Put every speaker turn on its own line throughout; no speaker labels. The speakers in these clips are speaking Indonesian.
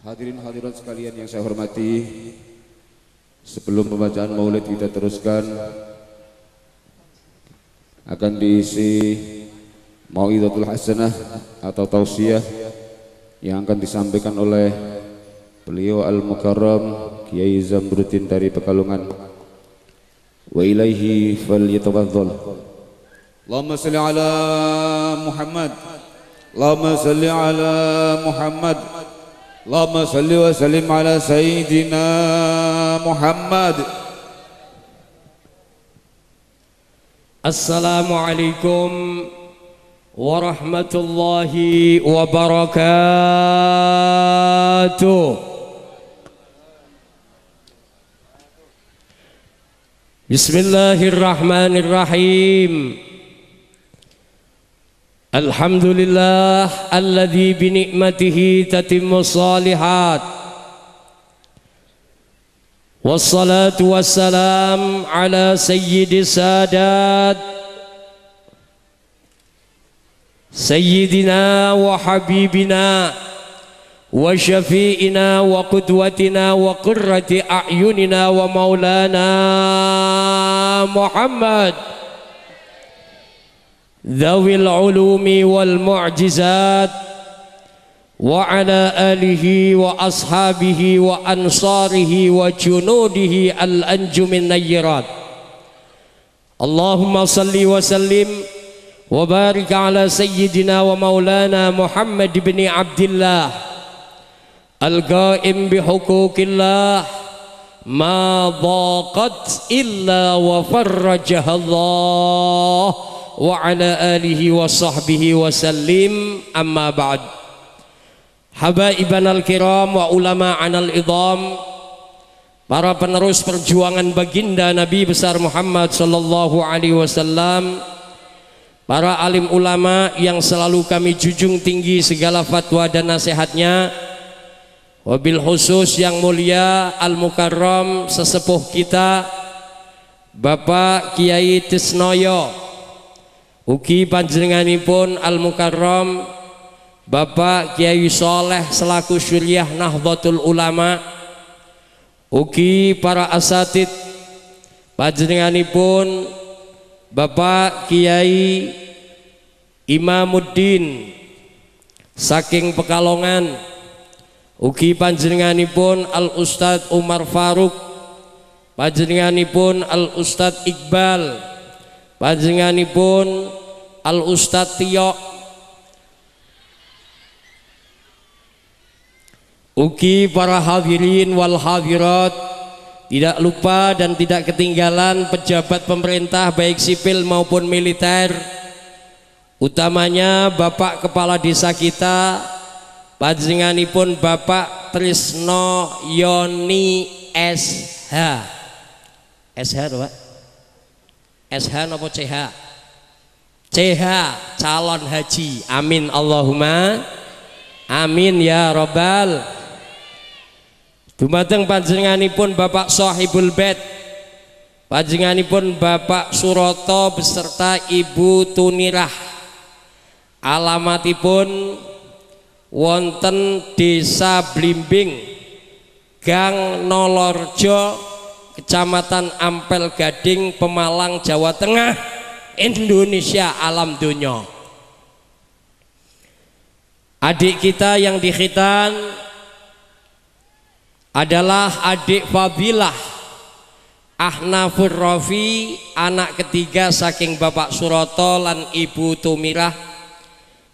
Hadirin hadirat sekalian yang saya hormati, sebelum pembacaan maulid kita teruskan akan diisi mauidatul hasanah atau tausiah yang akan disampaikan oleh beliau al-mukarram Kiai Zamrudin dari Pekalongan. Wa ilaihi falyatafaddal. Allahumma salli ala Muhammad. Allahumma salli ala Muhammad. اللهم صل وسلم على سيدنا محمد السلام عليكم ورحمة الله وبركاته بسم الله الرحمن الرحيم الحمد لله الذي بنعمته تتم الصالحات والصلاة والسلام على سيد السادات سيدنا وحبيبنا وشفيئنا وقدوتنا وقرة أعيننا ومولانا محمد ذوي العلوم والمعجزات وعلى آله وأصحابه وأنصاره وجنوده الأنجم النيرات اللهم صل وسلم وبارك على سيدنا ومولانا محمد بن عبد الله القائم بحقوق الله ما ضاقت إلا وفرجها الله wa ala alihi wa sahbihi wa sallim amma ba'd al kiram wa ulama anal idham Para penerus perjuangan baginda Nabi besar Muhammad sallallahu alaihi wasallam Para alim ulama yang selalu kami jujung tinggi segala fatwa dan nasihatnya Wabil khusus yang mulia Al-Mukarram sesepuh kita Bapak Kiai Tisnoyo Ugi panjenenganipun Al Mukarram Bapak Kiai Soleh selaku Syuriah Nahdlatul Ulama Ugi para asatid panjenenganipun Bapak Kiai Imamuddin saking Pekalongan ugi panjenenganipun Al Ustadz Umar Faruk panjenenganipun Al Ustadz Iqbal panjenenganipun Al Ustadz Tio Ugi para hadirin wal hadirat tidak lupa dan tidak ketinggalan pejabat pemerintah baik sipil maupun militer utamanya Bapak Kepala Desa kita panjenenganipun Bapak Trisno Yoni SH SH Pak SH nopo CH CH calon haji amin Allahumma amin ya robbal dumateng panjenenganipun Bapak Sohibul Bed panjenenganipun Bapak Suroto beserta Ibu Tunirah alamatipun wonten Desa Blimbing Gang Nolorjo Kecamatan Ampel Gading, Pemalang, Jawa Tengah, Indonesia alam dunia. Adik kita yang dikhitan adalah adik Fabilah Ahnafur Rafi anak ketiga saking Bapak Suroto dan Ibu Tumirah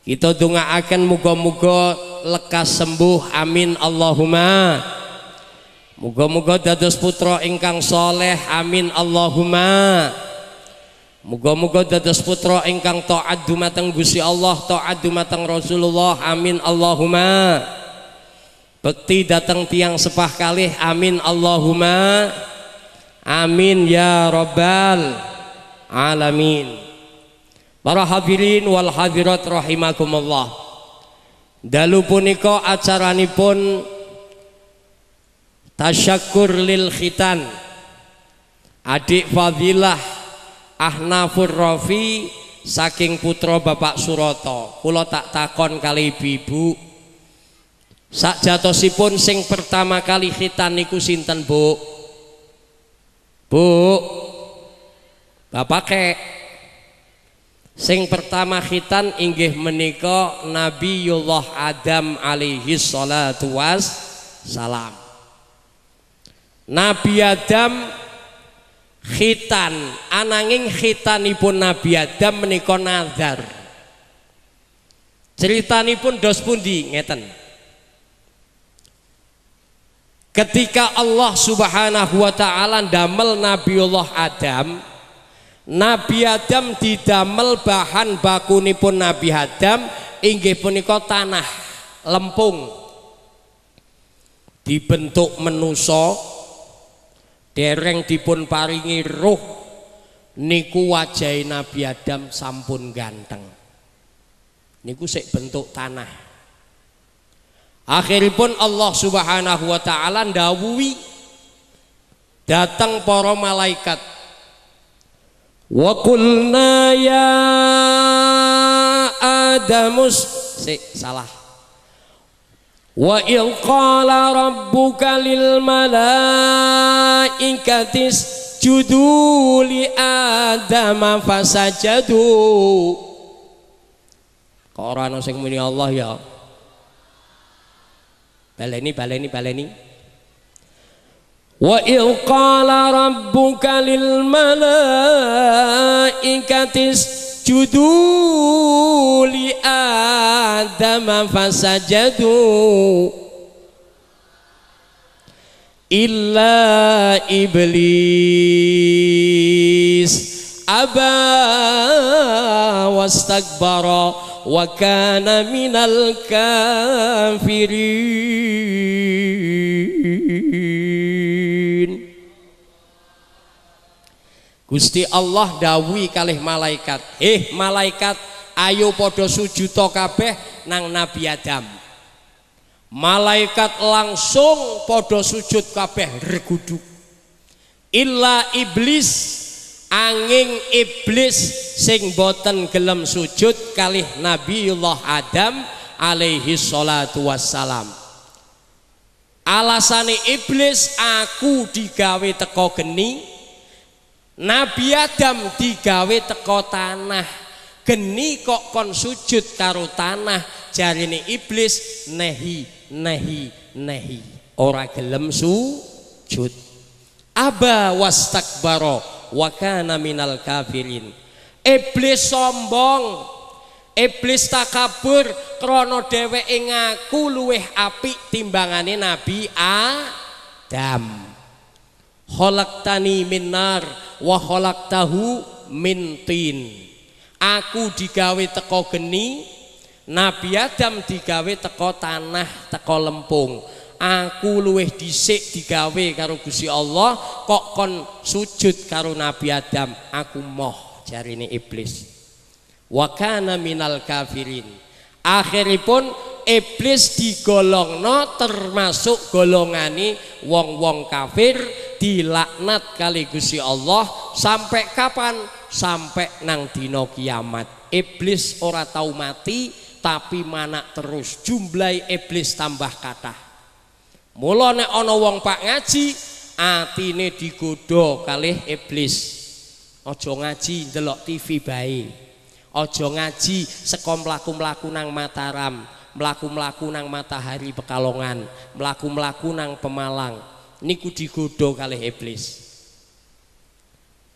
kita akan mugo-mugo, lekas sembuh amin Allahumma Moga-moga dados putra ingkang soleh amin Allahumma Moga-moga dados putra ingkang taat dumateng Gusti Allah taat dumateng Rasulullah amin Allahumma Bekti datang tiang sepah kalih amin Allahumma Amin ya Rabbal Alamin Para hadirin wal hadirat rahimakumullah Dalu punika acaranipun Tasyakur lil khitan Adik Fadilah Ahnafur Rafi Saking putra Bapak Suroto Kulo tak takon kali ibu Sak jatosipun sing pertama kali khitan niku sinten bu Bu Bapak kek Sing pertama khitan inggih menika Nabiullah Adam alaihi salatu was salam Nabi Adam khitan ananging khitanipun Nabi Adam menika nazar ceritanipun dos pundi ngeten ketika Allah subhanahu wa ta'ala damel Nabi Allah Adam Nabi Adam didamel bahan bakunipun Nabi Adam inggih punika tanah lempung dibentuk menuso dereng dipun paringi ruh niku wajah Nabi Adam sampun ganteng niku sik bentuk tanah akhiripun Allah subhanahu wa ta'ala ndawuhi datang para malaikat wa kulna ya adamus sik salah Wa il qala rabbuka lil malaikati judu li adama fasajadu Kok ora ana sing muni Allah ya Baleni baleni baleni Wa il qala rabbuka lil malaikati isjudu li adama fasajadu illa iblis aba takbara, wa kana minal kafirin Gusti Allah dawi kalih malaikat eh malaikat ayo podo sujuto kabeh nang Nabi Adam malaikat langsung podo sujud kabeh reguduk illa iblis angin iblis sing boten gelem sujud kalih Nabiullah Adam alaihi salatu wassalam alasani iblis aku digawe teko geni Nabi Adam digawe teko tanah. Geni kok kon sujud karo tanah jarine iblis nehi nehi nehi. Ora gelem sujud. Aba wastakbara wa kana minal kafirin. Iblis sombong. Iblis takabur krana dheweke ngaku luweh apik timbangane Nabi Adam. Kholaktani min nar wa kholaktahu min tin. Aku digawe teko geni, Nabi Adam digawe teko tanah, teko lempung. Aku luweh dhisik digawe karo gusi Allah kok kon sujud karo Nabi Adam. Aku moh ini iblis. Wakana minal kafirin akhiripun iblis digolongno termasuk golongani wong-wong kafir dilaknat kali Gusti Allah sampai kapan sampai nang dino kiamat iblis ora tau mati tapi mana terus jumlah iblis tambah kata mula nek ana wong pak ngaji atine digodo kali iblis ojo ngaji ndelok TV baik Ojo ngaji seko mlaku-mlaku nang Mataram, mlaku-mlaku nang Matahari Pekalongan, mlaku-mlaku nang Pemalang. Niku digodo kali iblis.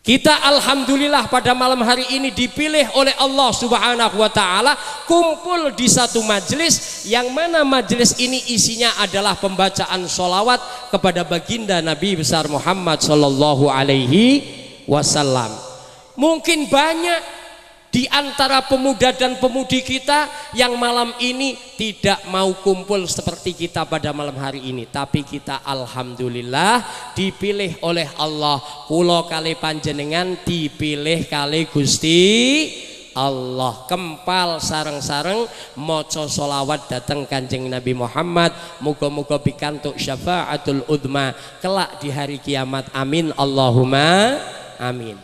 Kita alhamdulillah pada malam hari ini dipilih oleh Allah Subhanahu wa taala kumpul di satu majelis yang mana majelis ini isinya adalah pembacaan solawat kepada baginda Nabi besar Muhammad sallallahu alaihi wasallam. Mungkin banyak di antara pemuda dan pemudi kita yang malam ini tidak mau kumpul seperti kita pada malam hari ini tapi kita alhamdulillah dipilih oleh Allah kulo kali panjenengan dipilih kali Gusti Allah kempal sarang-sarang moco solawat datang kanjeng Nabi Muhammad muka-muka pikantuk syafaatul udma kelak di hari kiamat amin Allahumma amin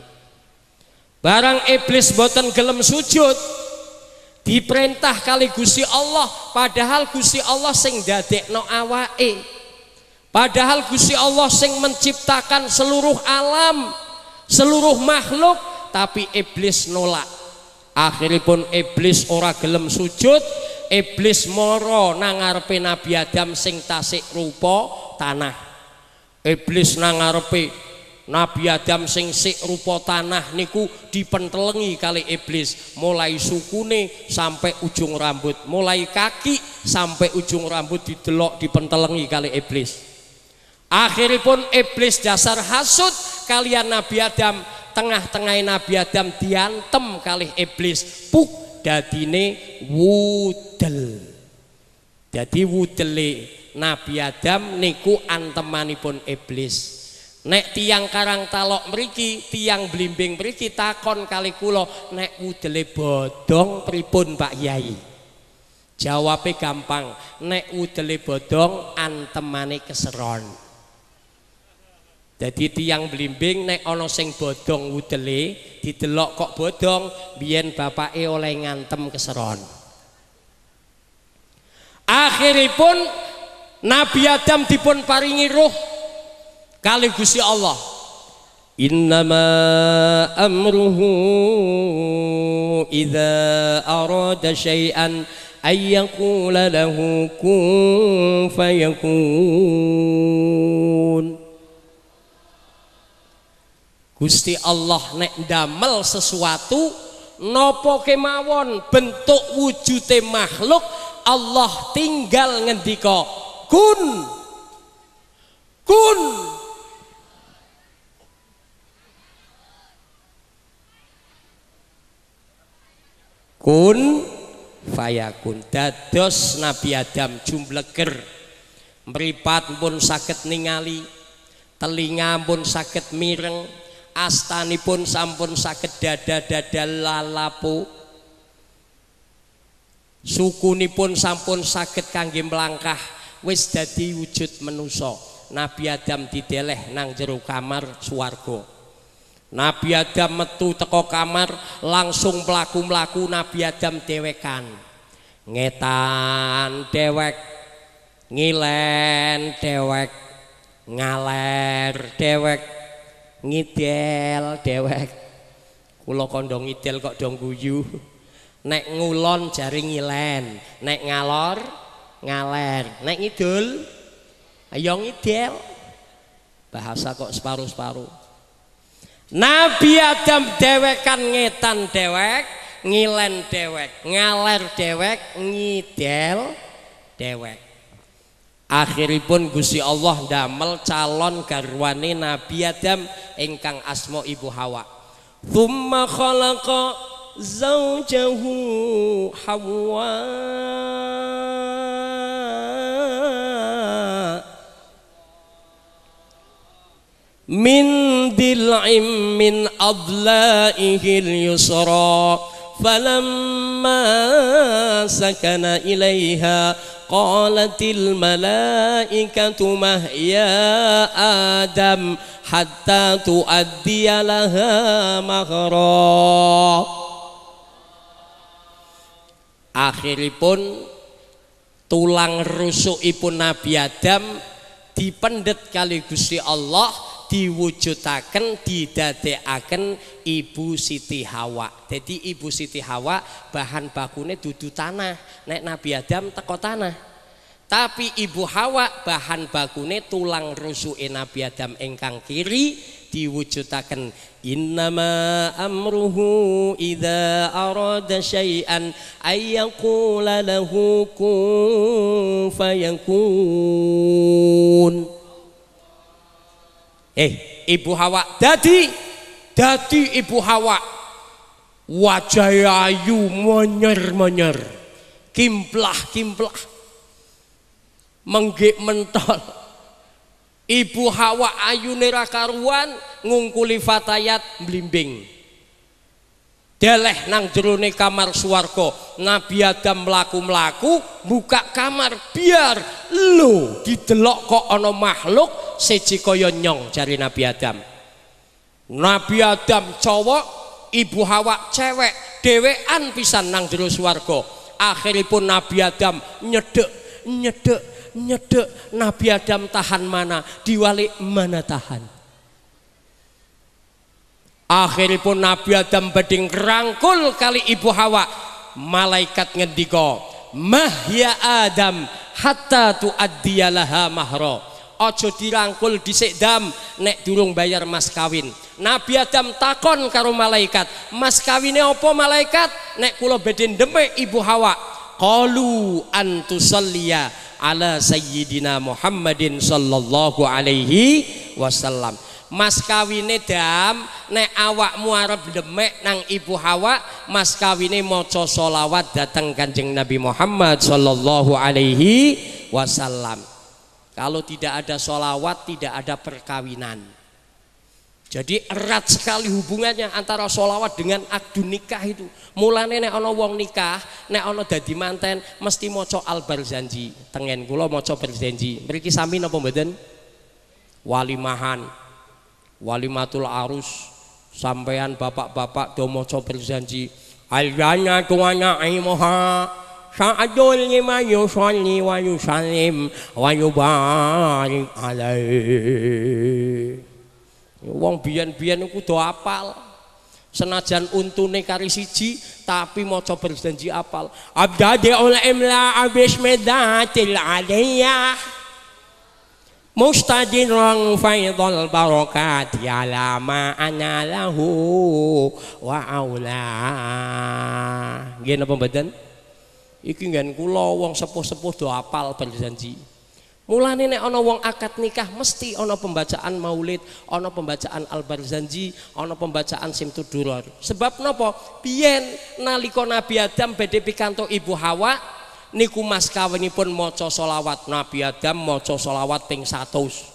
Barang iblis boten gelem sujud diperintah kali gusi Allah padahal gusi Allah sing dadekno awake. Padahal gusi Allah sing menciptakan seluruh alam, seluruh makhluk tapi iblis nolak. Akhiripun iblis ora gelem sujud, iblis moro nang Nabi Adam sing tasik rupa tanah. Iblis nang Nabi Adam sing sik rupa tanah niku dipentelengi kali iblis mulai sukune sampai ujung rambut mulai kaki sampai ujung rambut didelok dipentelengi kali iblis akhiripun iblis dasar hasut kalian Nabi Adam tengah-tengah Nabi Adam diantem kali iblis puk dadine wudel jadi wudele Nabi Adam niku antemanipun iblis Nek tiang karang talok meriki, tiang blimbing meriki, takon kali kulo, nek udele bodong pripun pak yai. Jawabnya gampang, nek udele bodong antemane keseron. Jadi tiang blimbing nek ono sing bodong udele, didelok kok bodong, biyen bapak e oleh ngantem keseron. Akhiripun Nabi Adam dipun paringi roh kali Gusti Allah innama amruhu idza arada syai'an ayyakula lahu kun fayakun Gusti Allah nek damel sesuatu nopo kemawon bentuk wujute makhluk Allah tinggal ngendika kun kun kun fayakun dados Nabi Adam jumbleger mripat pun saged ningali telinga pun saged mireng astanipun sampun saged dada-dada lalapu sukunipun sampun saged kangge melangkah wis dadi wujud menusa Nabi Adam dideleh nang jero kamar swarga Nabi Adam metu teko kamar langsung mlaku-mlaku Nabi Adam dhewekan. Ngetan dhewek, ngilen dhewek, ngaler dhewek, ngidel dhewek. Kula kandha ngidel kok dong guyu. Nek ngulon jari ngilen, nek ngalor ngaler, nek ngidul ayo ngidel. Bahasa kok separuh-separuh. Nabi Adam dewekan ngetan dewek, ngilen dewek, ngaler dewek, ngidel dewek. Akhiripun Gusti Allah damel calon garwane Nabi Adam ingkang asma Ibu Hawa. Thumma khalaqa zaujahu Hawa. min dil'im min adla'ihil yusra falamma sakana ilaiha qalatil malaikatu mahya adam hatta tuaddiya laha mahra akhiripun tulang rusuk ipun Nabi Adam dipendet kali Gusti Allah diwujudaken didadekaken Ibu Siti Hawa. Jadi Ibu Siti Hawa bahan bakunya dudu tanah, nek Nabi Adam teko tanah. Tapi Ibu Hawa bahan bakunya tulang rusuk Nabi Adam engkang kiri diwujudaken innama amruhu idza arada syai'an ayyakula lahu kun fayakun Eh, Ibu Hawa dadi dadi Ibu Hawa. Wajah ayu monyer-monyer. Kimplah-kimplah. Menggik mentol. Ibu Hawa ayu nerakaruan ngungkuli fatayat blimbing deleh nang jerone kamar suwargo Nabi Adam melaku melaku buka kamar biar lo didelok kok ono makhluk siji kaya nyong Nabi Adam Nabi Adam cowok ibu Hawa cewek dewean pisan nang jero suwargo akhiripun Nabi Adam nyedek nyedek nyedek Nabi Adam tahan mana diwalik mana tahan akhiripun Nabi Adam beding rangkul kali ibu Hawa malaikat ngendiko mahya Adam hatta adiyalaha mahro ojo dirangkul disik dam nek durung bayar mas kawin Nabi Adam takon karo malaikat mas kawine opo malaikat nek kulo bedin demek ibu Hawa kalu antusalliya ala sayyidina Muhammadin sallallahu alaihi wasallam mas kawine dam ne awak arep demek nang ibu Hawa mas kawine maca solawat datang Kanjeng Nabi Muhammad sallallahu alaihi wasallam kalau tidak ada solawat tidak ada perkawinan jadi erat sekali hubungannya antara solawat dengan akdu nikah itu mulane nek ana wong nikah ne ono dadi manten mesti maca al barzanji tengen kula maca berjanji mriki sami napa mboten walimahan walimatul arus sampean bapak-bapak domo copil janji aljana tuanya, imoha sa'adul lima yusalli wa yusallim wa yubarik alaih wong bian aku doa apal senajan untune kari siji tapi coba berjanji apal abdadi oleh imla abis medatil aliyah مستجر فيض البركات على ما أنا wa وأولى Gini apa badan? Iki ngan kula wong sepuh-sepuh do apal berjanji. Mulane nek ana wong akad nikah mesti ana pembacaan maulid, ana pembacaan al-barzanji, ana pembacaan simtudurar. Sebab napa? Biyen nalika Nabi Adam badhe pikantuk Ibu Hawa, niku mas kawinipun maca solawat Nabi Adam maca solawat ping 100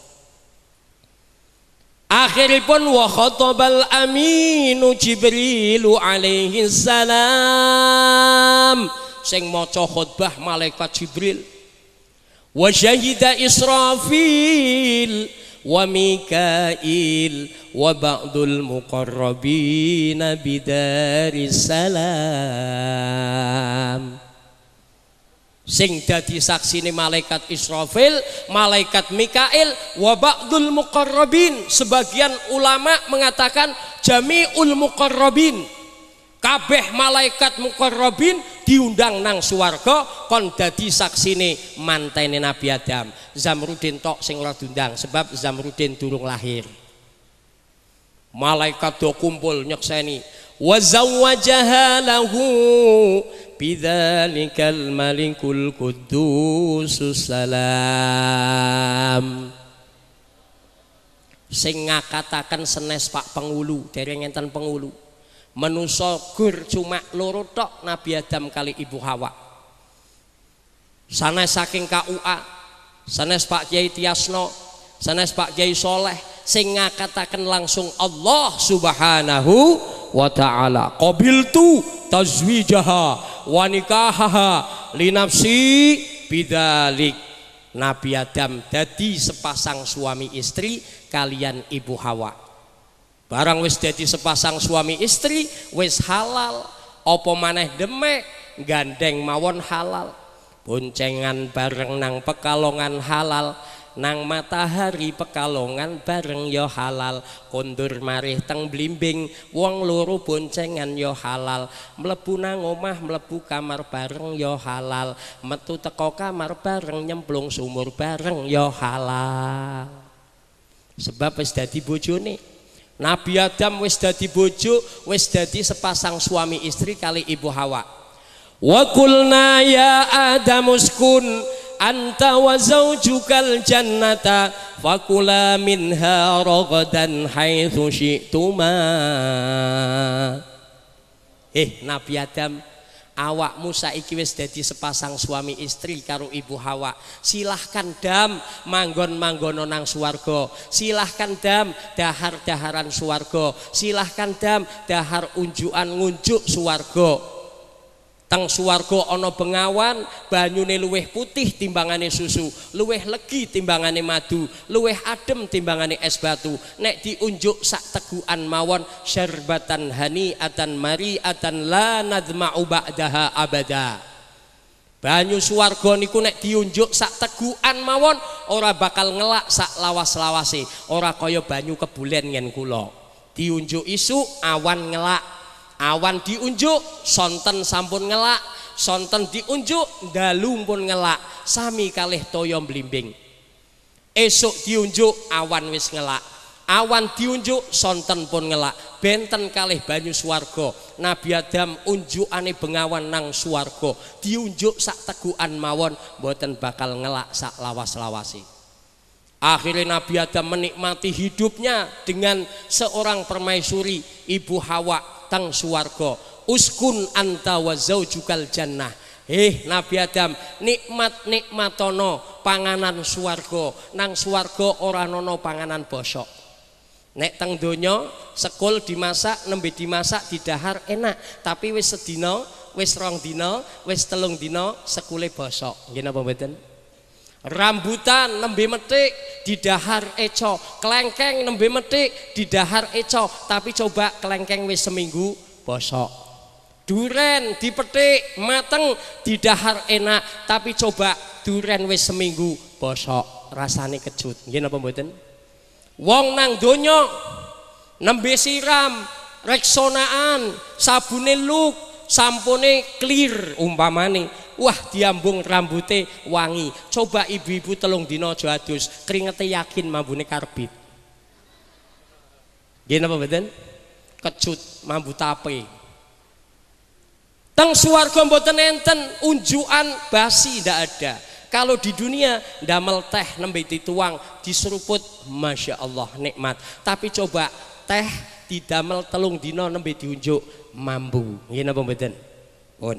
Akhiripun wa khatabal aminu Jibrilu alaihi salam sing maca khutbah malaikat Jibril wa syahida Israfil wa Mikail wa ba'dul muqarrabin bidaris salam sing dadi saksine malaikat Israfil, malaikat Mikail, wa ba'dul muqarrabin. Sebagian ulama mengatakan jami'ul muqarrabin. Kabeh malaikat muqarrabin diundang nang swarga kon dadi saksine mantene Nabi Adam. Zamrudin tok sing ora diundang sebab Zamrudin durung lahir. Malaikat do kumpul nyekseni wa zawwajaha lahu بذلك malikul القدوس salam. sing ngakataken senes Pak Pengulu dari ngenten Pengulu menusa gur cuma loro tok Nabi Adam kali Ibu Hawa sanes saking KUA sanes Pak Kiai Tiasno sanes Pak Kiai Soleh sing katakan langsung Allah Subhanahu wa taala tu tazwijaha wa nikahaha li nafsi Nabi Adam jadi sepasang suami istri kalian ibu Hawa barang wis jadi sepasang suami istri wis halal apa maneh demek gandeng mawon halal boncengan bareng nang pekalongan halal nang matahari pekalongan bareng yo halal kondur marih teng blimbing wong loro boncengan yo halal mlebu nang omah mlebu kamar bareng yo halal metu teko kamar bareng nyemplung sumur bareng yo halal sebab wis dadi bojone Nabi Adam wis dadi bojo wis dadi sepasang suami istri kali ibu Hawa wa kulna ya anta wa zawjukal jannata fakula minha ragadan haithu syi'tuma eh Nabi Adam awak Musa wis dadi sepasang suami istri karo ibu Hawa silahkan dam manggon manggono nang swarga silahkan dam dahar daharan swarga silahkan dam dahar unjuan ngunjuk swarga Teng Suwargo ono bengawan, banyune luweh putih timbangane susu, luweh legi timbangane madu, luweh adem timbangane es batu. Nek diunjuk sak teguan mawon hani atan mari atan la nadma'u ba'daha abada. Banyu Suwargo niku nek diunjuk sak teguan mawon ora bakal ngelak sak lawas-lawase, ora kaya banyu kebulen yen kulo Diunjuk isu awan ngelak awan diunjuk sonten sampun ngelak sonten diunjuk dalu pun ngelak sami kalih toyom blimbing Esok diunjuk awan wis ngelak awan diunjuk sonten pun ngelak benten kalih banyu suargo Nabi Adam unjuk ane bengawan nang suargo diunjuk sak teguan mawon boten bakal ngelak sak lawas-lawasi Akhirnya Nabi Adam menikmati hidupnya dengan seorang permaisuri, Ibu Hawa teng suwarga uskun anta wa zaujukal jannah eh nabi adam nikmat nikmatono panganan suwarga nang suwarga ora ana panganan bosok nek teng donya sekul dimasak nembe dimasak didahar enak tapi wis sedina wis rong dina wis telung dina sekule bosok nggih napa mboten rambutan nembe metik didahar eco kelengkeng nembe metik didahar eco tapi coba kelengkeng wis seminggu bosok duren dipetik mateng didahar enak tapi coba duren wis seminggu bosok rasane kejut nggih napa mboten wong nang donya nembe siram reksonaan sabune luk sampune clear umpamane wah diambung rambute wangi coba ibu-ibu telung dino aja keringete yakin mambune karbit gini apa kecut mambu tape teng suar gomboten enten unjuan basi ndak ada kalau di dunia damel teh nembe dituang diseruput Masya Allah nikmat tapi coba teh di damel telung dino nembe unjuk mambu ini apa mboten pun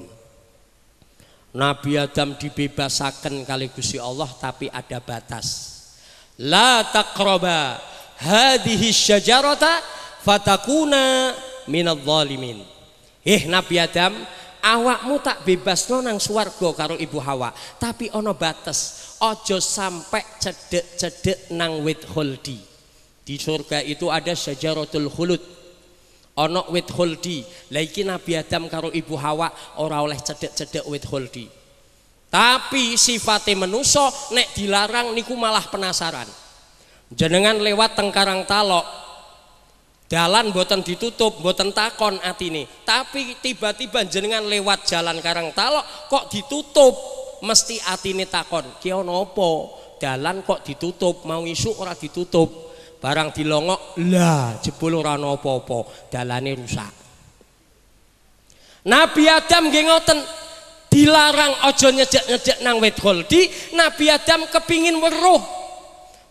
Nabi Adam dibebasakan kali Gusti Allah tapi ada batas la taqraba hadhihi syajarata fatakuna minadh zalimin eh Nabi Adam awakmu tak bebas nonang nang swarga karo ibu Hawa tapi ono batas ojo sampai cedek-cedek nang wit holdi di surga itu ada syajaratul khulud ono wit holdi lagi Nabi Adam karo Ibu Hawa ora oleh cedek-cedek wit holdi tapi sifatnya menuso nek dilarang niku malah penasaran jenengan lewat tengkarang talok jalan boten ditutup boten takon ini tapi tiba-tiba jenengan lewat jalan karang talok kok ditutup mesti ini takon ki ono jalan kok ditutup mau isu ora ditutup barang dilongok lah jebul ora napa-apa dalane rusak Nabi Adam nggih ngoten dilarang aja nyejek-nyejek nang wit goldi Nabi Adam kepingin weruh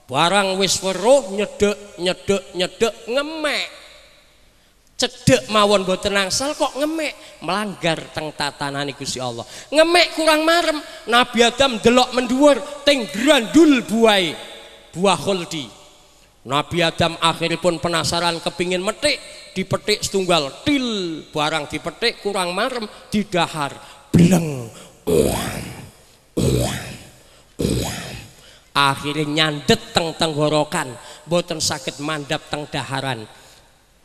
barang wis weruh nyedek nyedek nyedek ngemek cedek mawon boten angsal kok ngemek melanggar teng tatanan Gusti Allah ngemek kurang marem Nabi Adam delok mendhuwur teng grandul buai buah khuldi Nabi Adam akhirnya pun penasaran kepingin metik dipetik setunggal til barang dipetik kurang marem didahar beleng uang uang uang akhirnya nyandet teng tenggorokan boten sakit mandap teng daharan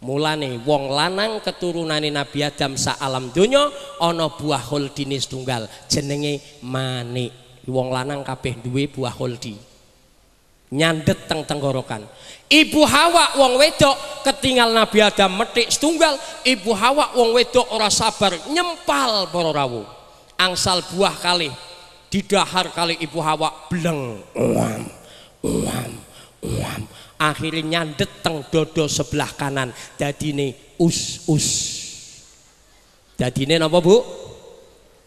mulane wong lanang keturunan Nabi Adam sa alam dunyo, ono buah holdinis tunggal jenenge manik wong lanang kabeh duwe buah holdi nyandet teng tenggorokan Ibu Hawa wong wedok ketinggal Nabi Adam metik setunggal Ibu Hawa wong wedok ora sabar nyempal para rawuh angsal buah kali didahar kali Ibu Hawa bleng uam uam uam akhirnya nyandet teng dodo sebelah kanan jadi nih us us jadi ini apa bu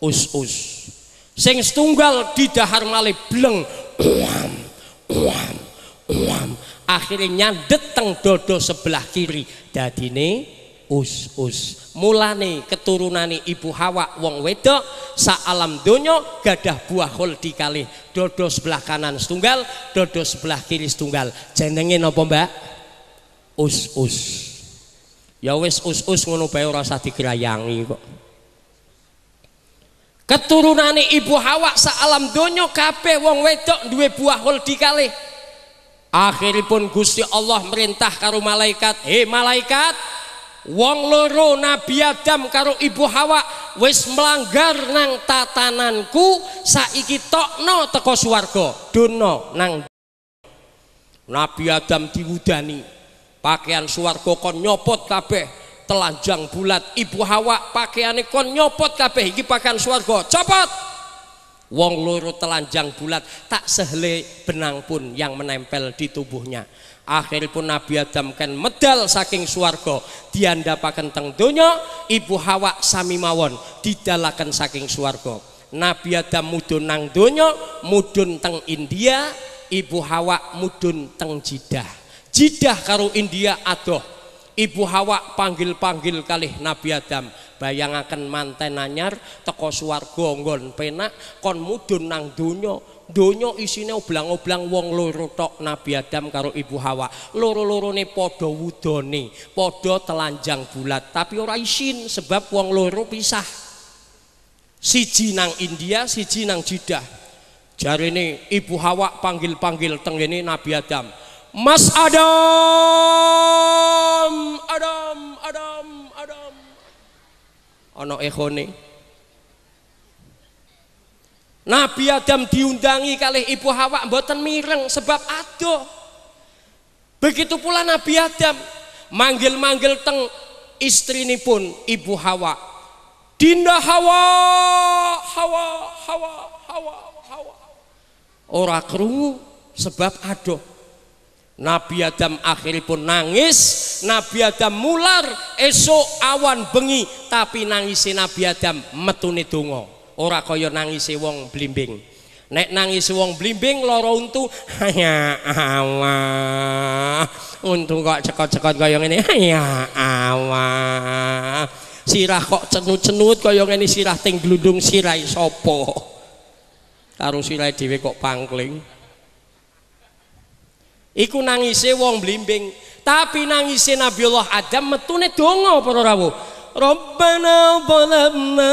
us us sing setunggal didahar malih bleng uam uam uam akhirnya nyandet teng sebelah kiri jadi ini us us mulane keturunane ibu hawa wong wedok saalam donyo gadah buah hol dikali dodo sebelah kanan setunggal dodo sebelah kiri setunggal jenenge nopo mbak us us ya wis us us ngono bae ora usah digrayangi kok keturunane ibu Hawa sealam donya kabeh wong wedok duwe buah hul dikali akhiripun Gusti Allah merintah karo malaikat he malaikat wong loro Nabi Adam karo ibu Hawa wis melanggar nang tatananku saiki tokno teko swarga dono nang Nabi Adam diwudani pakaian swarga kon nyopot kabeh telanjang bulat ibu hawa pakaiannya kon nyopot kabeh iki pakaian swarga copot wong loro telanjang bulat tak sehelai benang pun yang menempel di tubuhnya akhir pun Nabi Adam kan medal saking swarga diandapaken teng donya ibu hawa sami mawon didalaken saking swarga Nabi Adam mudun nang donya mudun teng India ibu hawa mudun teng jidah jidah karo India adoh Ibu Hawa panggil-panggil kali Nabi Adam. Bayangaken manten anyar teko swarga nggon penak kon mudun nang dunyo Donya isine oblang-oblang wong loro tok Nabi Adam karo Ibu Hawa. Loro-lorone padha wudone, podo telanjang bulat, tapi ora isin sebab wong loro pisah. Siji nang India, siji nang Jeddah. nih Ibu Hawa panggil-panggil tengene Nabi Adam. Mas Adam, Adam, Adam, Adam. Ono ekone. Nabi Adam diundangi kali ibu Hawa mboten mireng sebab ado. Begitu pula Nabi Adam manggil-manggil teng istri ini pun ibu Hawa. Dinda Hawa, Hawa, Hawa, Hawa, Hawa. Ora kru sebab ado. Nabi Adam pun nangis, Nabi Adam mular esok awan bengi, tapi nangisi Nabi Adam metune donga. Ora kaya nangisi wong blimbing. Nek nangis wong blimbing lara untu, ya Allah. Untu kok cekot-cekot kaya ngene, ya Allah. Sirah kok cenut-cenut kaya ngene sirah ting glundung sirai sapa? Karo sirahe dhewe kok pangkling. Iku nangise wong blimbing, tapi nangise Nabiullah Adam metune donga para rawuh. Rabbana zalamna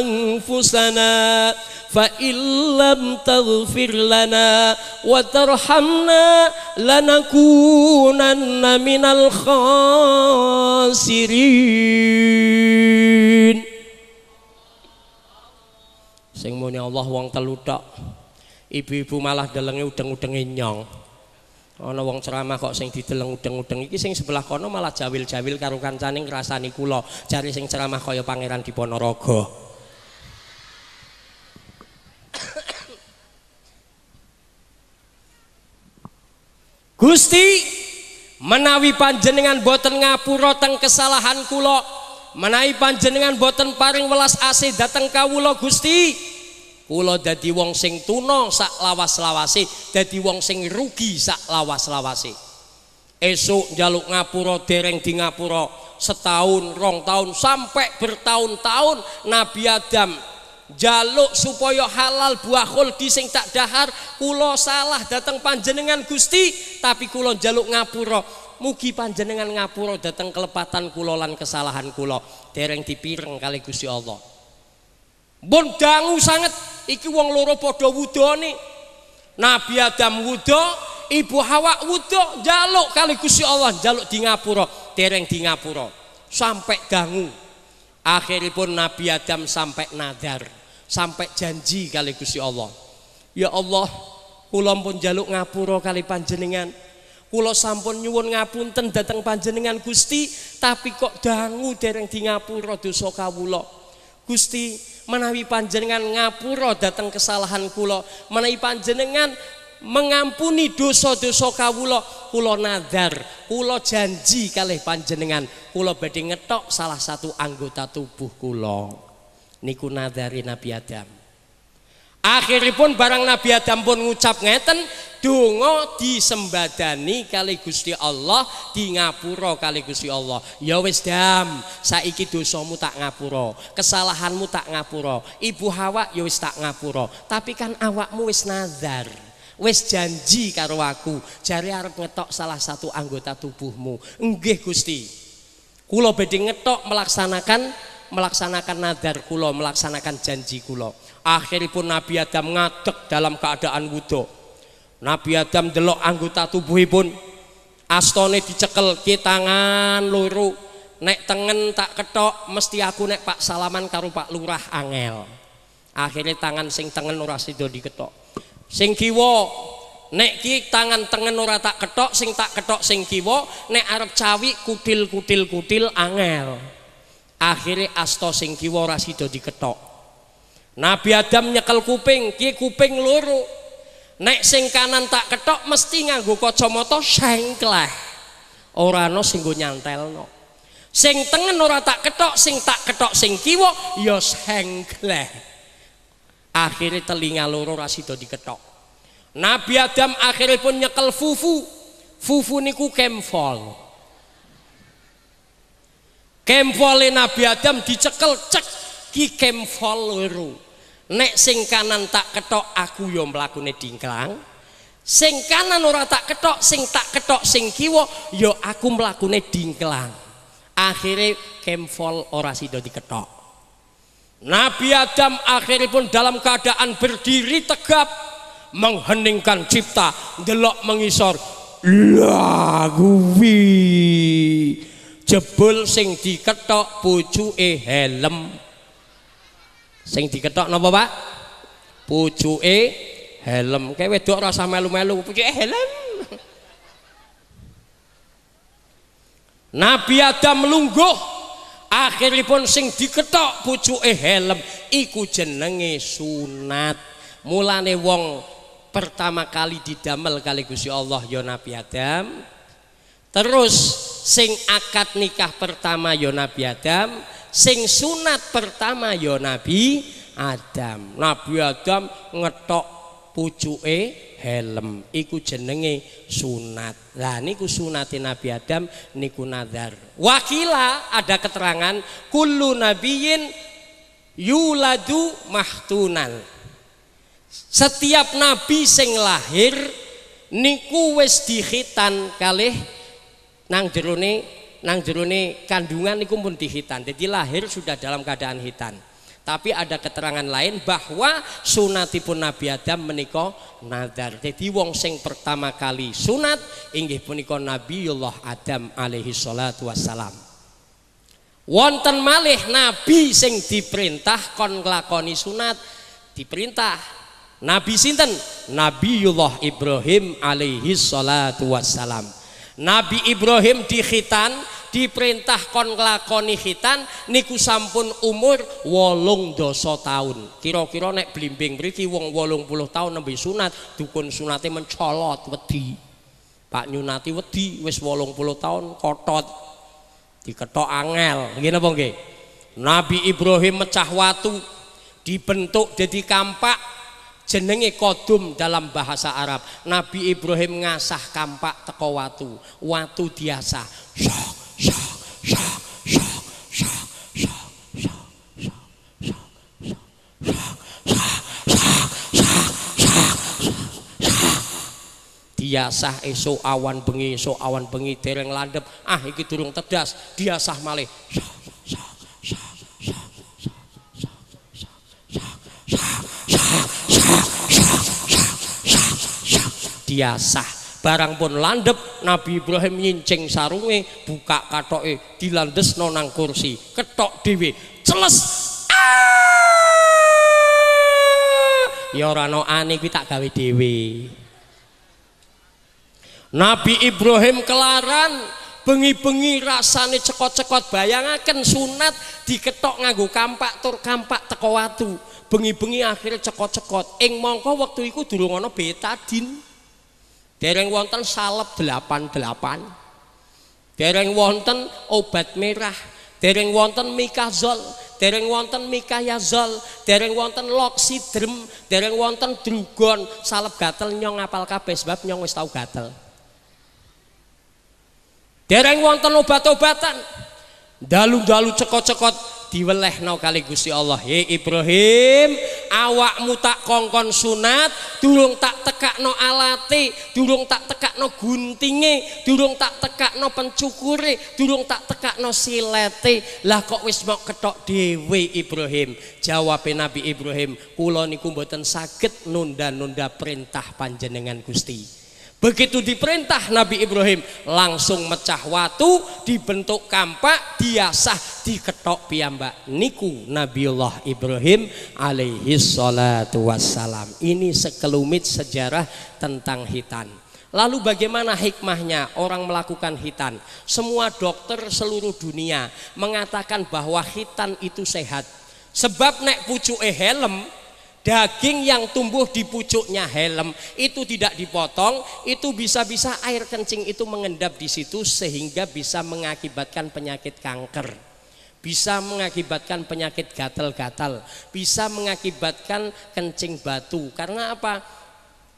anfusana fa illam taghfir lana wa tarhamna lanakunanna minal khasirin sing muni Allah wong telu tok ibu-ibu malah delenge udeng-udenge nyong ana wong ceramah kok sing dideleng udeng-udeng iki sing sebelah kono malah jawil-jawil karo kancane ngrasani kula jare sing ceramah kaya pangeran Diponorogo Gusti menawi panjenengan boten ngapura teng kesalahan kula menawi panjenengan boten paring welas asih dateng kawula Gusti kula dadi wong sing tuna sak lawas-lawase dadi wong sing rugi sak lawas-lawase esuk njaluk ngapura dereng di ngapura setahun rong tahun sampai bertahun-tahun Nabi Adam jaluk supaya halal buah khuldi sing tak dahar kula salah dateng panjenengan Gusti tapi kula njaluk ngapura mugi panjenengan ngapura dateng kelepatan kula lan kesalahan kula dereng dipireng kali Gusti Allah Bon dangu sangat iki wong loro padha wudone. Nabi Adam wudo, Ibu Hawa wudo jaluk kali Gusti Allah jaluk di ngapura, dereng di ngapura. Sampai dangu. Akhiripun Nabi Adam sampai nadar, sampai janji kali Gusti Allah. Ya Allah, kula pun jaluk ngapura kali panjenengan. Kula sampun nyuwun ngapunten dateng panjenengan Gusti, tapi kok dangu dereng di ngapura dosa kawula. Gusti, menawi panjenengan ngapura dateng kesalahan kula menawi panjenengan mengampuni dosa-dosa kawula kula nadar kula janji kalih panjenengan kula badhe ngetok salah satu anggota tubuh kula niku nadari Nabi Adam Akhiripun barang Nabi Adam pun ngucap ngeten Dungo disembadani kali Gusti Allah di ngapura kali Gusti Allah. Ya wis dam, saiki dosamu tak ngapura, kesalahanmu tak ngapura, ibu Hawa ya wis tak ngapura. Tapi kan awakmu wis nazar. Wis janji karo aku, jari arep ngetok salah satu anggota tubuhmu. Enggih Gusti. Kulo beding ngetok melaksanakan melaksanakan nadar kulo melaksanakan janji kulo akhiripun Nabi Adam ngadek dalam keadaan wudhu Nabi Adam delok anggota tubuhipun astone dicekel ke tangan luru nek tengen tak ketok mesti aku nek pak salaman karu pak lurah angel akhirnya tangan sing tengen ora sido diketok sing kiwo, nek ki tangan tengen ora tak ketok sing tak ketok sing kiwo, nek arep cawi kutil kutil kutil angel akhirnya asto sing kiwo ora sido diketok Nabi Adam nyekel kuping, ki kuping luru. Nek sing kanan tak ketok mesti nganggo kacamata sengkleh. Ora ana sing go nyantelno. Sing tengen ora tak ketok, sing tak ketok sing kiwa ya sengkleh. Akhirnya telinga loro ra sida diketok. Nabi Adam akhirnya pun nyekel fufu. Fufu niku kemfol. Kemfole Nabi Adam dicekel cek ki kemfol loro nek sing kanan tak ketok aku yo mlakune dingklang sing kanan ora tak ketok sing tak ketok sing kiwa yo aku mlakune dingklang akhirnya kemfol ora sida diketok Nabi Adam akhirnya pun dalam keadaan berdiri tegap mengheningkan cipta delok mengisor laguwi jebul sing diketok pucuke helm sing diketok napa Pak pucuke helm kowe wedok rasa usah melu-melu pucuke helm Nabi Adam lungguh akhiripun sing diketok pucuke helm iku jenenge sunat mulane wong pertama kali didamel kali Gusti Allah ya Nabi Adam terus sing akad nikah pertama ya Nabi Adam sing sunat pertama ya Nabi Adam. Nabi Adam ngetok pucuke helm iku jenenge sunat. Lah niku sunate Nabi Adam niku nazar. Wakila ada keterangan kullu nabiyin yuladu mahtunan. Setiap nabi sing lahir niku wis dihitan kalih nang jerone nang jerone kandungan niku pun hitan, Jadi lahir sudah dalam keadaan hitan. Tapi ada keterangan lain bahwa sunatipun Nabi Adam menikah nadar. Jadi wong sing pertama kali sunat inggih punika Nabiullah Adam alaihi salatu wassalam. Wonten malih nabi sing diperintah kon nglakoni sunat diperintah Nabi sinten? Nabiullah Ibrahim alaihi salatu wassalam. Nabi Ibrahim di khitan diperintah kon nglakoni khitan niku sampun umur wolung doso tahun kira-kira nek blimbing mriki wong wolung puluh tahun nabi sunat dukun sunate mencolot wedi Pak Nyunati wedi wis wolung puluh tahun kotot diketok angel gini apa Nabi Ibrahim mecah watu dibentuk jadi kampak jenenge kodum dalam bahasa Arab Nabi Ibrahim ngasah kampak teko watu watu biasa syok syok syok syok syok syok syok syok syok syok syok esok awan bengi esok awan bengi dereng landep ah iki durung tedas sah malih syok syok syok dia sah barang pun landep Nabi Ibrahim nyincing sarunge buka katoke dilandes nonang kursi ketok dewi celes ah! ya ora no ane kuwi tak gawe dewi Nabi Ibrahim kelaran bengi-bengi rasane cekot-cekot bayangaken sunat diketok nganggo kampak tur kampak teko watu bengi-bengi akhirnya cekot-cekot ing mongko waktu itu dulu ngono betadin dereng wonten salep delapan delapan dereng wonten obat merah dereng wonten mikazol dereng wonten mikayazol dereng wonten loksidrem dereng wonten drugon salep gatel nyong apal kabeh sebab nyong wis tau gatel dereng wonten obat-obatan dalu-dalu cekot-cekot diwelehno kali Gusti Allah ye Ibrahim awakmu tak kongkon sunat durung tak tekakno alati, durung tak tekakno guntinge durung tak tekakno pencukure durung tak tekakno silete lah kok wis mok ketok dhewe Ibrahim jawab Nabi Ibrahim kula niku mboten saged nunda-nunda perintah panjenengan Gusti Begitu diperintah Nabi Ibrahim langsung mecah watu dibentuk kampak diasah diketok piyambak niku Nabiullah Ibrahim alaihi salatu wassalam. Ini sekelumit sejarah tentang hitan. Lalu bagaimana hikmahnya orang melakukan hitan? Semua dokter seluruh dunia mengatakan bahwa hitan itu sehat. Sebab nek pucuke helm Daging yang tumbuh di pucuknya helm itu tidak dipotong, itu bisa-bisa air kencing itu mengendap di situ sehingga bisa mengakibatkan penyakit kanker, bisa mengakibatkan penyakit gatal-gatal, bisa mengakibatkan kencing batu. Karena apa?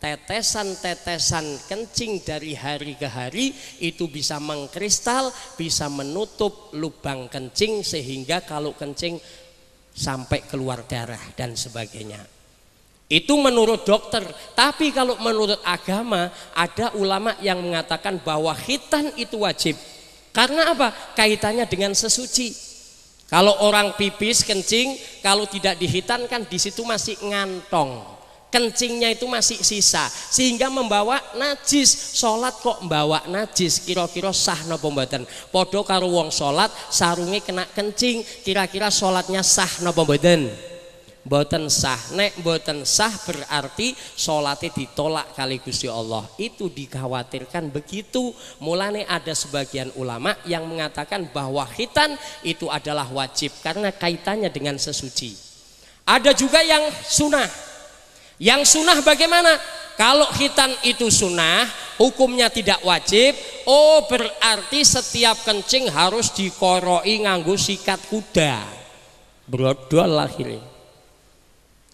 Tetesan-tetesan kencing dari hari ke hari itu bisa mengkristal, bisa menutup lubang kencing sehingga kalau kencing sampai keluar darah dan sebagainya. Itu menurut dokter. Tapi kalau menurut agama ada ulama yang mengatakan bahwa khitan itu wajib. Karena apa? Kaitannya dengan sesuci. Kalau orang pipis kencing, kalau tidak dihitan kan di situ masih ngantong. Kencingnya itu masih sisa sehingga membawa najis. Sholat kok membawa najis? Kira-kira sah no mboten? Padha karo wong sholat, sarungnya kena kencing, kira-kira sholatnya sah no boten sah nek boten sah berarti sholatnya ditolak kali Gusti Allah itu dikhawatirkan begitu mulane ada sebagian ulama yang mengatakan bahwa khitan itu adalah wajib karena kaitannya dengan sesuci ada juga yang sunnah yang sunnah bagaimana kalau khitan itu sunnah hukumnya tidak wajib oh berarti setiap kencing harus dikoroi nganggu sikat kuda berdoa lahirin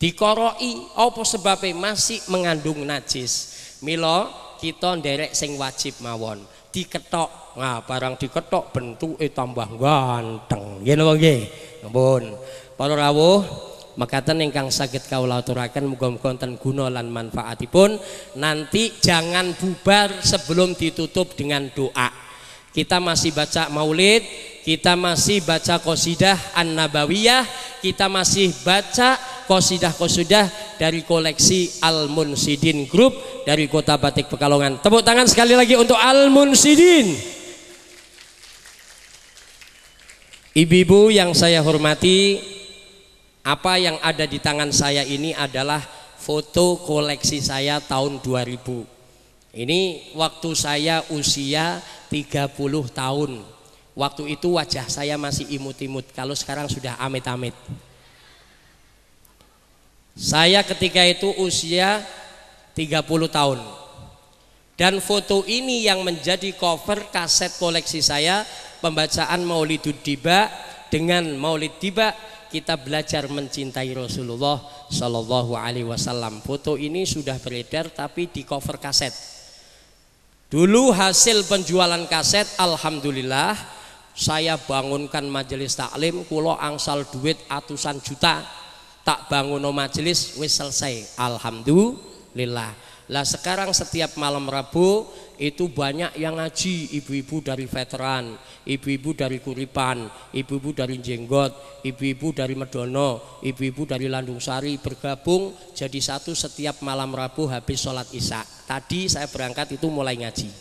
dikoroi apa sebabe masih mengandung najis milo kita nderek sing wajib mawon diketok nah barang diketok bentuke tambah ganteng nggih napa nggih ampun para rawuh makatan yang kang sakit aturaken muga-muga konten guna lan manfaatipun nanti jangan bubar sebelum ditutup dengan doa kita masih baca maulid, kita masih baca kosidah an-nabawiyah, kita masih baca kosidah-kosidah dari koleksi Al-Munsidin Group dari Kota Batik Pekalongan. Tepuk tangan sekali lagi untuk Al-Munsidin. Ibu-ibu yang saya hormati, apa yang ada di tangan saya ini adalah foto koleksi saya tahun 2000 ini waktu saya usia 30 tahun. Waktu itu wajah saya masih imut-imut, kalau sekarang sudah amit-amit. Saya ketika itu usia 30 tahun. Dan foto ini yang menjadi cover kaset koleksi saya pembacaan Maulidud Diba dengan Maulid Diba kita belajar mencintai Rasulullah Shallallahu Alaihi Wasallam. Foto ini sudah beredar tapi di cover kaset. Dulu hasil penjualan kaset alhamdulillah saya bangunkan majelis taklim kulo angsal duit atusan juta tak bangun majelis wis selesai alhamdulillah. Lah sekarang setiap malam Rabu itu banyak yang ngaji ibu-ibu dari veteran ibu-ibu dari kuripan ibu-ibu dari jenggot ibu-ibu dari medono ibu-ibu dari landung sari bergabung jadi satu setiap malam rabu habis sholat isya tadi saya berangkat itu mulai ngaji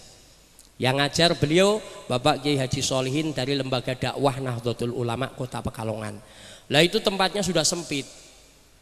yang ngajar beliau Bapak Kiai Haji Solihin dari lembaga dakwah Nahdlatul Ulama Kota Pekalongan lah itu tempatnya sudah sempit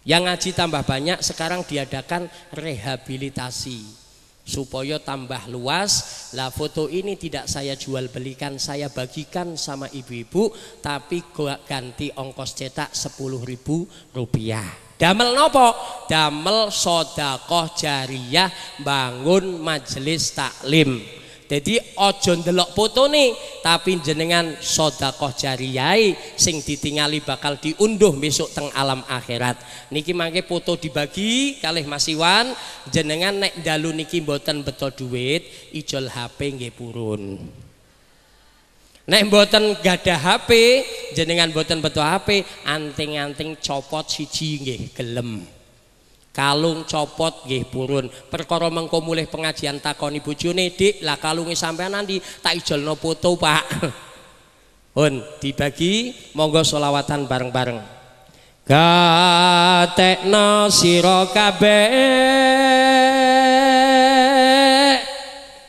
yang ngaji tambah banyak sekarang diadakan rehabilitasi supaya tambah luas. Lah foto ini tidak saya jual belikan, saya bagikan sama ibu-ibu tapi gua ganti ongkos cetak sepuluh ribu rupiah. Damel nopo? Damel sodakoh jariah bangun majelis taklim. Jadi ojo ndelok nih, tapi jenengan sodakoh jariyai sing ditingali bakal diunduh besok teng alam akhirat. Niki mangke foto dibagi kalih Mas Iwan, jenengan nek dalu niki mboten betul duit, ijol HP nggih purun. Nek mboten gada HP, jenengan mboten betul HP, anting-anting copot siji nggih gelem kalung copot nggih purun perkara mengko mulih pengajian takoni bojone dik lah kalunge sampean nanti tak ijolno foto Pak Hun dibagi monggo solawatan bareng-bareng gatekno sira kabeh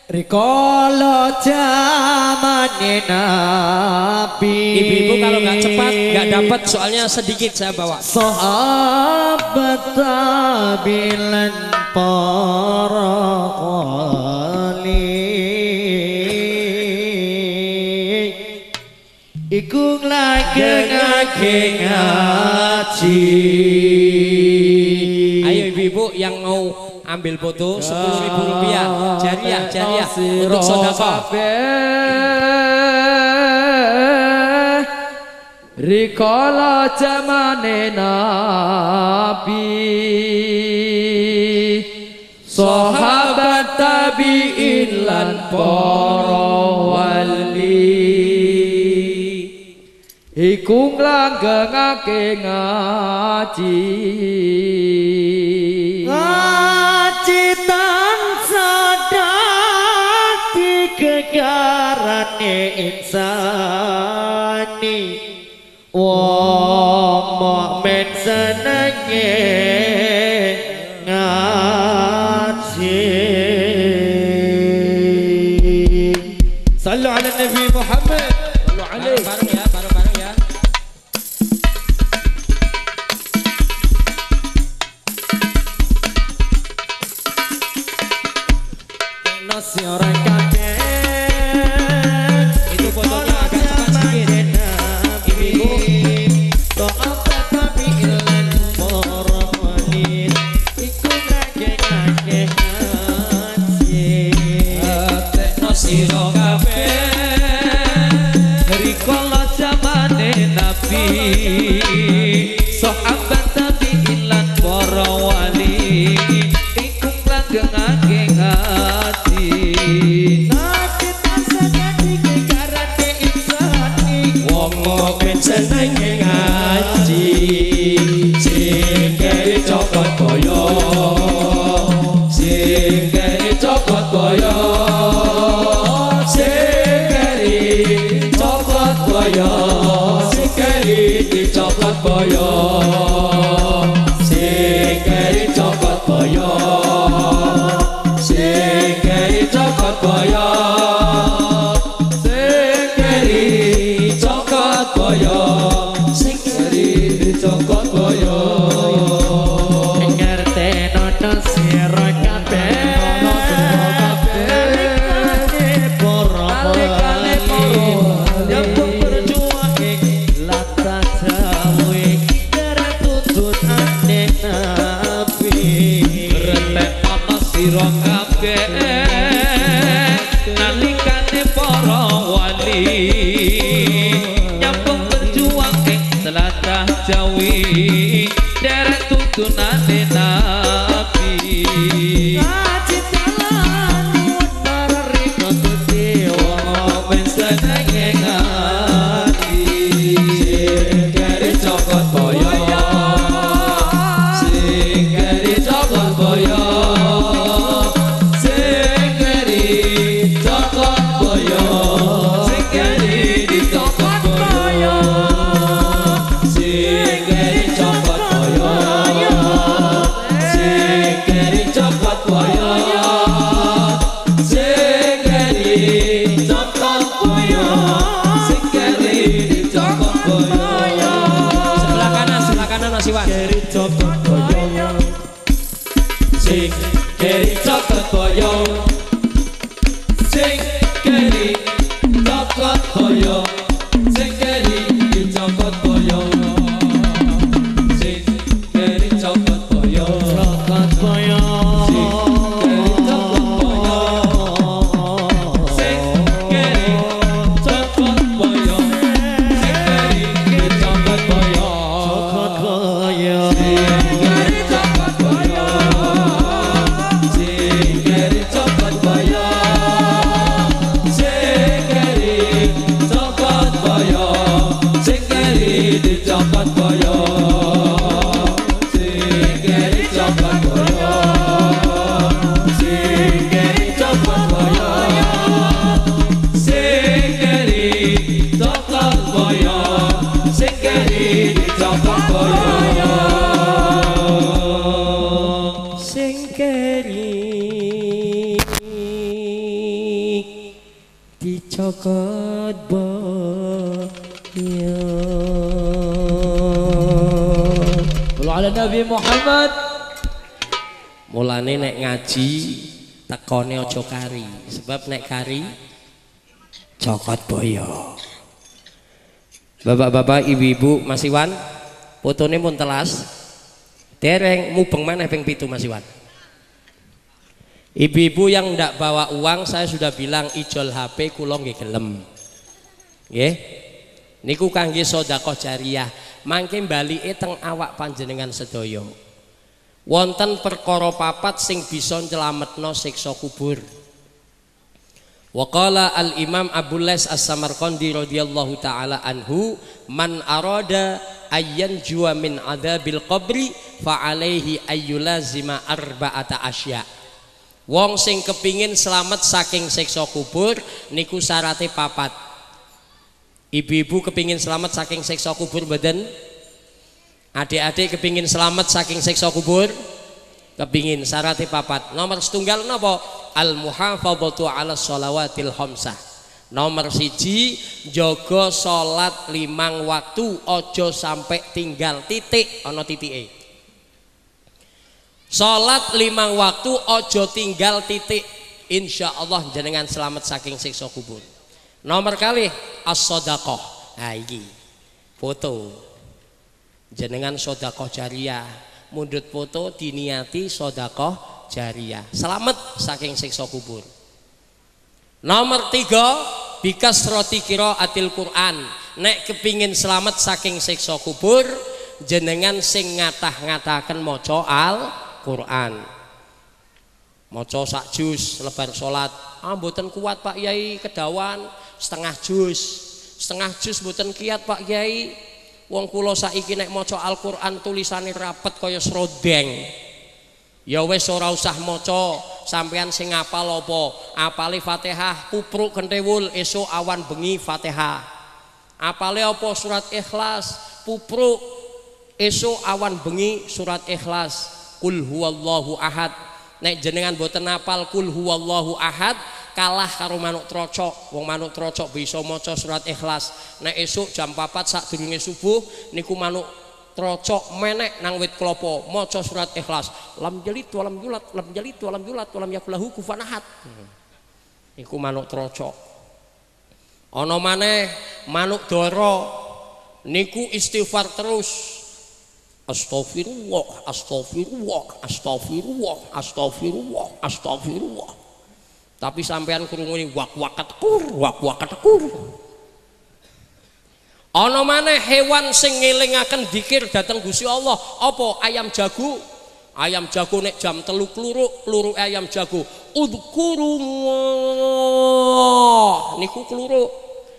Rikala zamane Nabi Ibu-ibu kalau nggak cepat nggak dapat soalnya sedikit saya bawa. Sahabat tabilan para kali Iku ngageng-ngageng ngaji Ayo ibu-ibu yang mau ambil foto sepuluh ribu rupiah jariah jariah untuk sodako rikola zamane Nabi Sahabat tabi'in lan porowali, wali Iku nglanggengake ngaji insani wa Nabi Muhammad Mulane nek ngaji tekone aja kari sebab nek kari cokot boyo Bapak-bapak, ibu-ibu, Mas Iwan, fotone pun telas. Dereng mubeng maneh ping 7 Mas Iwan. Ibu-ibu yang tidak bawa uang saya sudah bilang ijol HP kulong nggih gelem. Ya, Niku kangge sedekah jariah. Mangkin bali eteng awak panjenengan sedoyo. Wonten perkoro papat sing bison jelamat no sekso kubur. Wakala al-Imam Abu Les as Samarkandi radhiyallahu taala anhu man aroda ayen jua min adabil qabri fa alaihi arba ata asya' Wong sing kepingin selamat saking seksa kubur niku syaratnya papat. Ibu-ibu kepingin selamat saking seksa kubur badan. Adik-adik kepingin selamat saking seksa kubur kepingin syaratnya papat. Nomor setunggal nopo al muhafabatu ala sholawatil khamsah. Nomor siji jogo sholat limang waktu ojo sampai tinggal titik ono titik e. Sholat limang waktu ojo tinggal titik. Insya Allah jenengan selamat saking siksa kubur. Nomor kali as-sodakoh. Nah, foto. Jenengan sodakoh jariah. Mundut foto diniati sodakoh jariah. Selamat saking siksa kubur. Nomor tiga bikas roti kiro atil Quran. Nek kepingin selamat saking siksa kubur, jenengan sing ngatah ngatakan mau coal. Quran maca sak jus lebar salat ah mboten kuat Pak yai kedawan setengah jus setengah jus mboten kiat Pak yai wong kula saiki nek maca Al-Qur'an tulisane rapet kaya srodeng ya wis ora usah maca sampean sing apal apa apale Fatihah pupruk kentewul esuk awan bengi Fatihah apale apa surat Ikhlas pupruk esuk awan bengi surat Ikhlas kul huwallahu ahad naik jenengan boten napal kul huwallahu ahad kalah karo manuk trocok wong manuk trocok bisa maca surat ikhlas nek esuk jam 4 sadurunge subuh niku manuk trocok menek nang wit klopo maca surat ikhlas lam jeli tualam yulat lam jeli tualam yulat tualam yakulahu kufuwan ahad niku manuk trocok ono maneh manuk doro niku istighfar terus Astaghfirullah, astaghfirullah, astaghfirullah, astaghfirullah, astaghfirullah. Tapi sampean krungu ini wak wakat kur, wak wakat kur. Ono mana hewan sing ngelingaken dikir datang gusi Allah, apa ayam jago? Ayam jago nek jam teluk luru, luru ayam jago. Udkurullah. Niku keluru.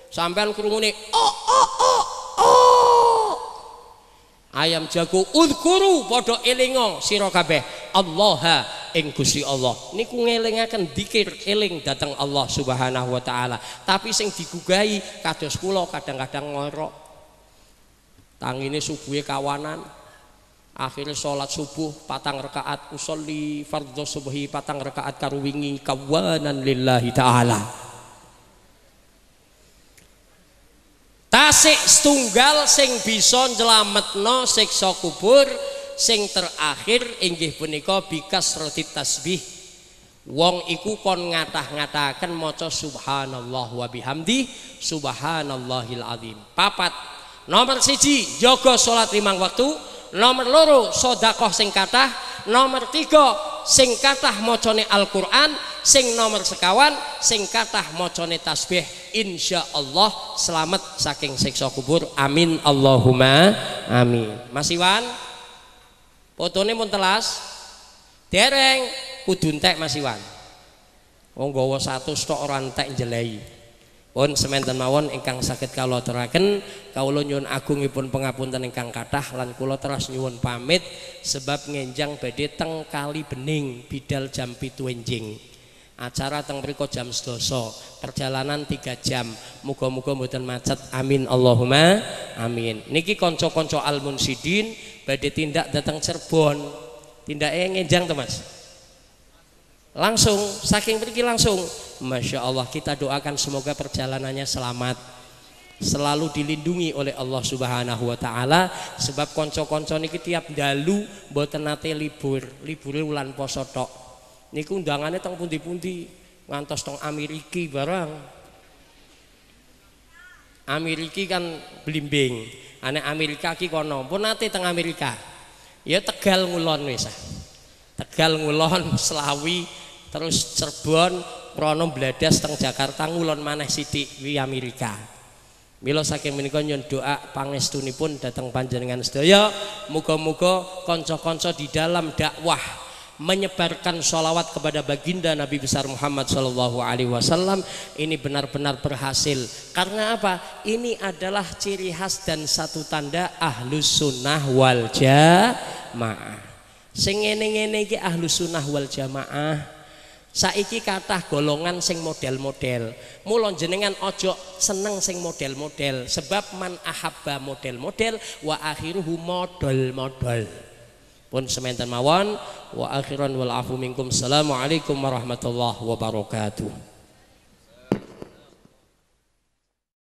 Sampean krungu ini, oh oh oh ayam jago udkuru padha elinga sira kabeh Allah ing Gusti Allah niku ngelingaken dikir eling datang Allah Subhanahu wa taala tapi sing digugahi kados kula kadang-kadang ngorok ini subuhe kawanan akhir sholat subuh patang rekaat usolli fardhu subhi patang rekaat karo kawanan lillahi taala kasih tunggal sing bisa nyelametno siksa kubur sing terakhir inggih punika bikas roti tasbih wong iku kon ngatah-ngatahaken maca subhanallah wa bihamdi subhanallahil azim papat nomor siji jaga salat limang waktu nomor loro sodakoh sing kathah nomor tiga sing kathah mocone Al-Quran sing nomor sekawan sing kathah mocone tasbih Insya Allah selamat saking siksa kubur amin Allahumma amin Mas Iwan fotone pun telas dereng kudu entek Mas Wong gawa satu stok ora entek jelei pun semanten mawon ingkang sakit kalau kawula aturaken kawula nyuwun pengapun dan ingkang kathah lan kulo teras nyuwun pamit sebab ngenjang badhe teng kali bening bidal jam 7 enjing acara teng mriku jam 12 perjalanan 3 jam muga-muga mboten macet amin Allahumma amin niki kanca-kanca almunsidin badhe tindak datang Cirebon tindake ngenjang to Mas langsung saking pergi langsung Masya Allah kita doakan semoga perjalanannya selamat selalu dilindungi oleh Allah Subhanahu wa taala sebab konco-konco ini tiap dalu buat nate libur, libur ulan Posotok. ini undangannya teng pundi-pundi, ngantos teng Ameriki barang. Ameriki kan belimbing aneh Amerika ki kono, pun nate teng Amerika. Ya Tegal ngulon wisah Tegal Ngulon Selawi terus Cirebon Prono Bladas teng Jakarta ngulon maneh Siti kuwi Amerika Milo saking menika nyun doa pangestunipun datang panjenengan sedaya muga-muga kanca-kanca di dalam dakwah menyebarkan sholawat kepada baginda Nabi besar Muhammad Shallallahu Alaihi Wasallam ini benar-benar berhasil karena apa ini adalah ciri khas dan satu tanda ahlus sunnah wal jamaah sing ngene-ngene iki ahlu sunnah wal jamaah saiki kathah golongan sing model-model mulon jenengan ojo seneng sing model-model sebab man ahabba model-model wa akhiruhu model-model pun sementen mawon wa akhiran wal afu minkum assalamualaikum warahmatullahi wabarakatuh